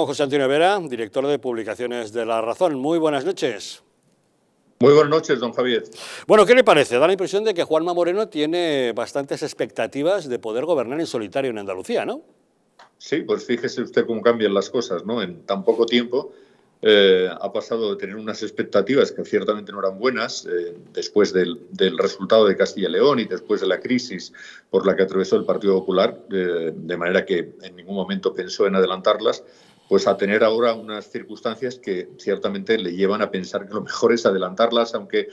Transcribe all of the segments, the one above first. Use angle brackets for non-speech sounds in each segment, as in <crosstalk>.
José Antonio Vera, director de publicaciones de La Razón. Muy buenas noches. Muy buenas noches, don Javier. Bueno, ¿qué le parece? Da la impresión de que Juanma Moreno tiene bastantes expectativas de poder gobernar en solitario en Andalucía, ¿no? Sí, pues fíjese usted cómo cambian las cosas, ¿no? En tan poco tiempo eh, ha pasado de tener unas expectativas que ciertamente no eran buenas eh, después del, resultado de Castilla y León y después de la crisis por la que atravesó el Partido Popular, eh, de manera que en ningún momento pensó en adelantarlas pues a tener ahora unas circunstancias que ciertamente le llevan a pensar que lo mejor es adelantarlas, aunque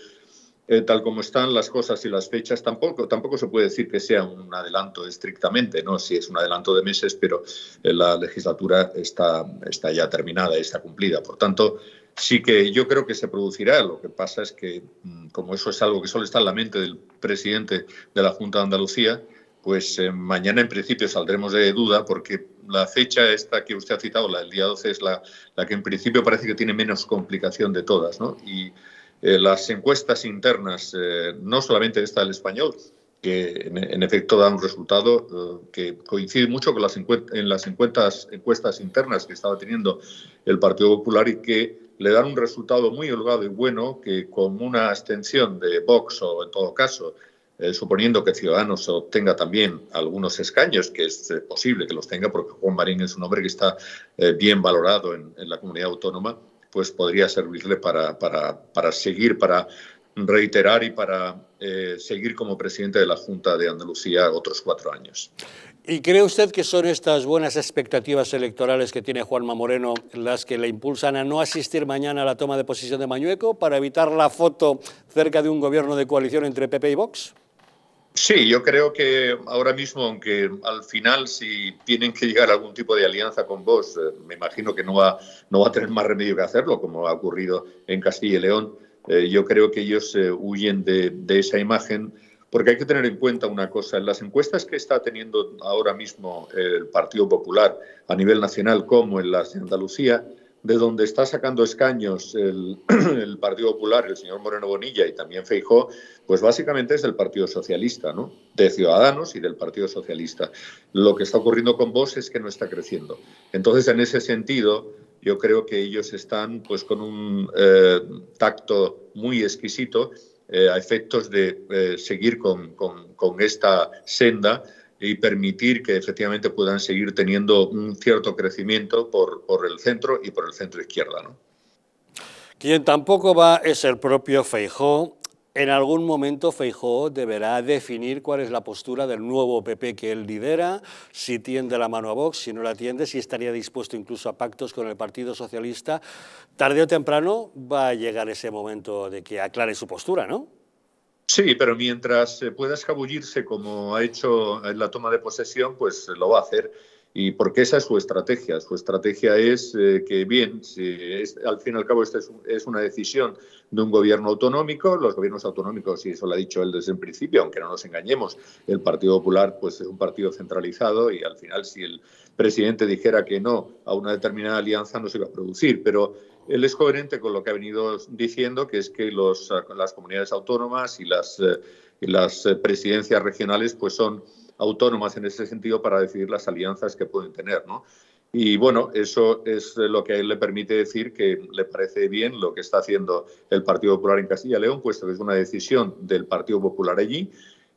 eh, tal como están las cosas y las fechas, tampoco, tampoco se puede decir que sea un adelanto estrictamente, ¿no? si es un adelanto de meses, pero eh, la legislatura está, está ya terminada, y está cumplida. Por tanto, sí que yo creo que se producirá. Lo que pasa es que, mm, como eso es algo que solo está en la mente del presidente de la Junta de Andalucía, pues eh, mañana en principio saldremos de duda porque la fecha esta que usted ha citado, la del día 12, es la, la que en principio parece que tiene menos complicación de todas. ¿no? Y eh, las encuestas internas, eh, no solamente esta del español, que en, efecto dan un resultado eh, que coincide mucho con las, en las encuestas, encuestas internas que estaba teniendo el Partido Popular y que le dan un resultado muy holgado y bueno, que con una abstención de Vox o en todo caso eh, suponiendo que Ciudadanos obtenga también algunos escaños, que es eh, posible que los tenga, porque Juan Marín es un hombre que está eh, bien valorado en, la comunidad autónoma, pues podría servirle para, para, para seguir, para reiterar y para seguir como presidente de la Junta de Andalucía otros cuatro años. ¿Y cree usted que son estas buenas expectativas electorales que tiene Juanma Moreno las que le impulsan a no asistir mañana a la toma de posición de Mañueco para evitar la foto cerca de un gobierno de coalición entre PP y Vox? Sí, yo creo que ahora mismo, aunque al final si tienen que llegar a algún tipo de alianza con vos, eh, me imagino que no va, a tener más remedio que hacerlo, como ha ocurrido en Castilla y León. Eh, yo creo que ellos eh, huyen de, de, esa imagen porque hay que tener en cuenta una cosa. En las encuestas que está teniendo ahora mismo el Partido Popular a nivel nacional como en las de Andalucía, de donde está sacando escaños <clears throat> el, Partido Popular, el señor Moreno Bonilla y también Feijó, pues básicamente es del Partido Socialista, ¿no? De Ciudadanos y del Partido Socialista. Lo que está ocurriendo con vos es que no está creciendo. Entonces, en ese sentido, yo creo que ellos están pues con un eh, tacto muy exquisito eh, a efectos de eh, seguir con, con esta senda y permitir que efectivamente puedan seguir teniendo un cierto crecimiento por, el centro y por el centro izquierda. ¿no? Quien tampoco va es el propio Feijó. En algún momento Feijó deberá definir cuál es la postura del nuevo PP que él lidera, si tiende la mano a Vox, si no la tiende, si estaría dispuesto incluso a pactos con el Partido Socialista. Tarde o temprano va a llegar ese momento de que aclare su postura, ¿no? Sí, pero mientras eh, pueda escabullirse como ha hecho en la toma de posesión, pues lo va a hacer y porque esa es su estrategia. Su estrategia es eh, que, bien, si al fin y al cabo esta es, una decisión de un gobierno autonómico, los gobiernos autonómicos, y eso lo ha dicho él desde el principio, aunque no nos engañemos, el Partido Popular pues, es un partido centralizado y al final si el presidente dijera que no a una determinada alianza no se iba a producir, pero él es coherente con lo que ha venido diciendo, que es que las comunidades autónomas y las, eh, y las eh, presidencias regionales pues son autónomas en ese sentido para decidir las alianzas que pueden tener, ¿no? Y bueno, eso es lo que a él le permite decir que le parece bien lo que está haciendo el Partido Popular en Castilla y León, puesto que es una decisión del Partido Popular allí,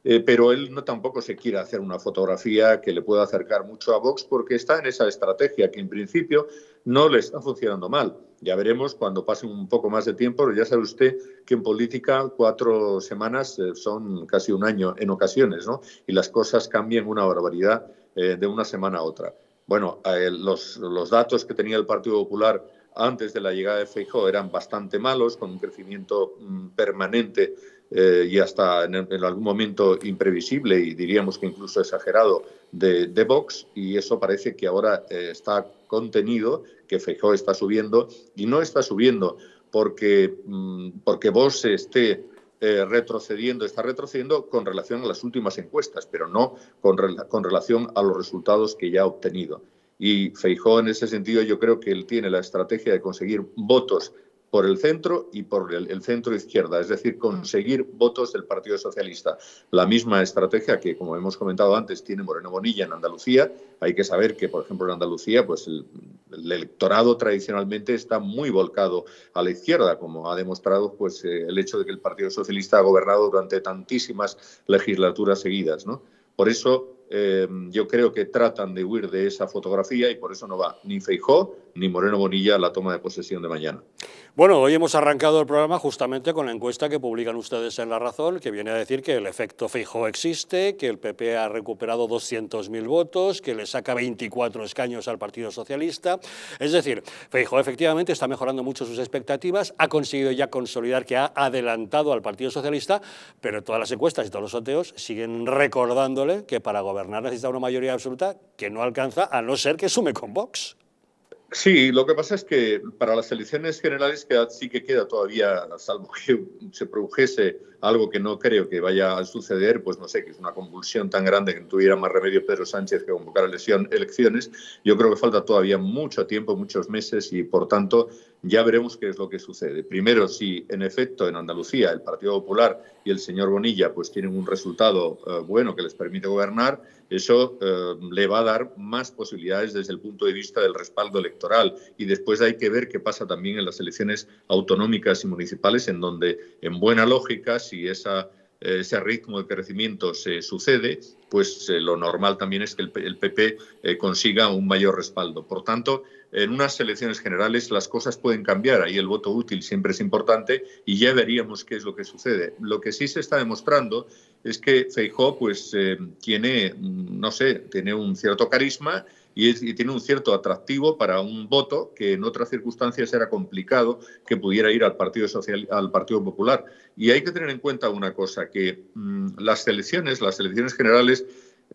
eh, pero él no tampoco se quiere hacer una fotografía que le pueda acercar mucho a Vox porque está en esa estrategia que en principio no le está funcionando mal. Ya veremos cuando pase un poco más de tiempo, pero ya sabe usted que en política cuatro semanas eh, son casi un año en ocasiones, ¿no? Y las cosas cambian una barbaridad eh, de una semana a otra. Bueno, los, datos que tenía el Partido Popular antes de la llegada de Feijóo eran bastante malos, con un crecimiento mm, permanente eh, y hasta en, algún momento imprevisible y diríamos que incluso exagerado de, Vox y eso parece que ahora eh, está contenido, que Feijó está subiendo y no está subiendo porque, mm, porque Vox esté eh, retrocediendo, está retrocediendo con relación a las últimas encuestas, pero no con, con relación a los resultados que ya ha obtenido. Y Feijó, en ese sentido, yo creo que él tiene la estrategia de conseguir votos por el centro y por el, centro izquierda, es decir, conseguir votos del Partido Socialista. La misma estrategia que, como hemos comentado antes, tiene Moreno Bonilla en Andalucía. Hay que saber que, por ejemplo, en Andalucía, pues el, electorado tradicionalmente está muy volcado a la izquierda, como ha demostrado pues, eh, el hecho de que el Partido Socialista ha gobernado durante tantísimas legislaturas seguidas. ¿no? Por eso Em, yo creo que tratan de huir de esa fotografía y por eso no va ni Feijó ni Moreno Bonilla a la toma de posesión de mañana. Bueno, hoy hemos arrancado el programa justamente con la encuesta que publican ustedes en La Razón, que viene a decir que el efecto Feijó existe, que el PP ha recuperado 200.000 votos, que le saca 24 escaños al Partido Socialista. Es decir, Feijó efectivamente está mejorando mucho sus expectativas, ha conseguido ya consolidar que ha adelantado al Partido Socialista, pero todas las encuestas y todos los sorteos siguen recordándole que para gobernar Aznar necesita una mayoría absoluta que no alcanza a no ser que sume con Vox. Sí, lo que pasa es que para las elecciones generales que sí que queda todavía, salvo que <laughs> se produjese algo que no creo que vaya a suceder, pues no sé, que es una convulsión tan grande que no tuviera más remedio Pedro Sánchez que convocar elecciones, yo creo que falta todavía mucho tiempo, muchos meses y por tanto ya veremos qué es lo que sucede. Primero, si en efecto en Andalucía el Partido Popular y el señor Bonilla pues tienen un resultado eh, bueno que les permite gobernar, eso eh, le va a dar más posibilidades desde el punto de vista del respaldo electoral. Y después hay que ver qué pasa también en las elecciones autonómicas y municipales, en donde, en buena lógica, si eh, ese ritmo de crecimiento se sucede, pues lo normal también es que el, PP consiga un mayor respaldo. Por tanto, en unas elecciones generales las cosas pueden cambiar, ahí el voto útil siempre es importante y ya veríamos qué es lo que sucede. Lo que sí se está demostrando es que Feijó pues eh, tiene, mm, no sé, tiene un cierto carisma y, tiene un cierto atractivo para un voto que en otras circunstancias era complicado que pudiera ir al Partido, Social, al Partido Popular. Y hay que tener en cuenta una cosa, que mm, las elecciones, las elecciones generales,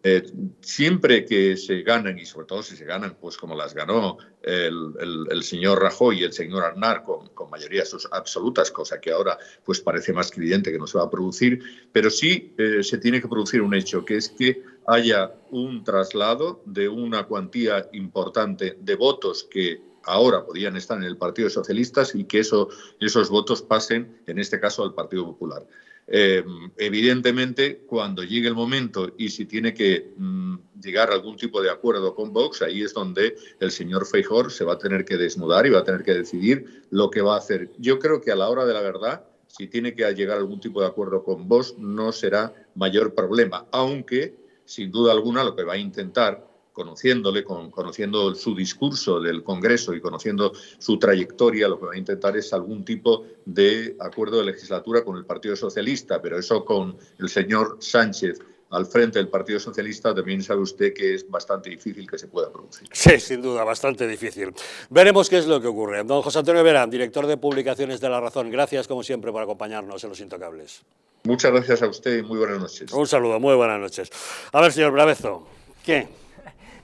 eh, siempre que se ganan, y sobre todo si se ganan, pues como las ganó el, señor Rajoy y el señor Arnar con, mayorías absolutas, cosa que ahora pues parece más que evidente que no se va a producir, pero sí eh, se tiene que producir un hecho, que es que haya un traslado de una cuantía importante de votos que ahora podían estar en el Partido Socialista y que esos votos pasen, en este caso, al Partido Popular. Eh, evidentemente, cuando llegue el momento y si tiene que mm, llegar a algún tipo de acuerdo con Vox, ahí es donde el señor Feijor se va a tener que desnudar y va a tener que decidir lo que va a hacer. Yo creo que a la hora de la verdad, si tiene que llegar a algún tipo de acuerdo con Vox, no será mayor problema, aunque sin duda alguna lo que va a intentar conociéndole, conociendo su discurso del Congreso y conociendo su trayectoria, lo que va a intentar es algún tipo de acuerdo de legislatura con el Partido Socialista, pero eso con el señor Sánchez al frente del Partido Socialista, también sabe usted que es bastante difícil que se pueda producir. Sí, sin duda, bastante difícil. Veremos qué es lo que ocurre. Don José Antonio Verán, director de publicaciones de La Razón, gracias como siempre por acompañarnos en Los Intocables. Muchas gracias a usted y muy buenas noches. Un saludo, muy buenas noches. A ver, señor Brabezo, ¿qué?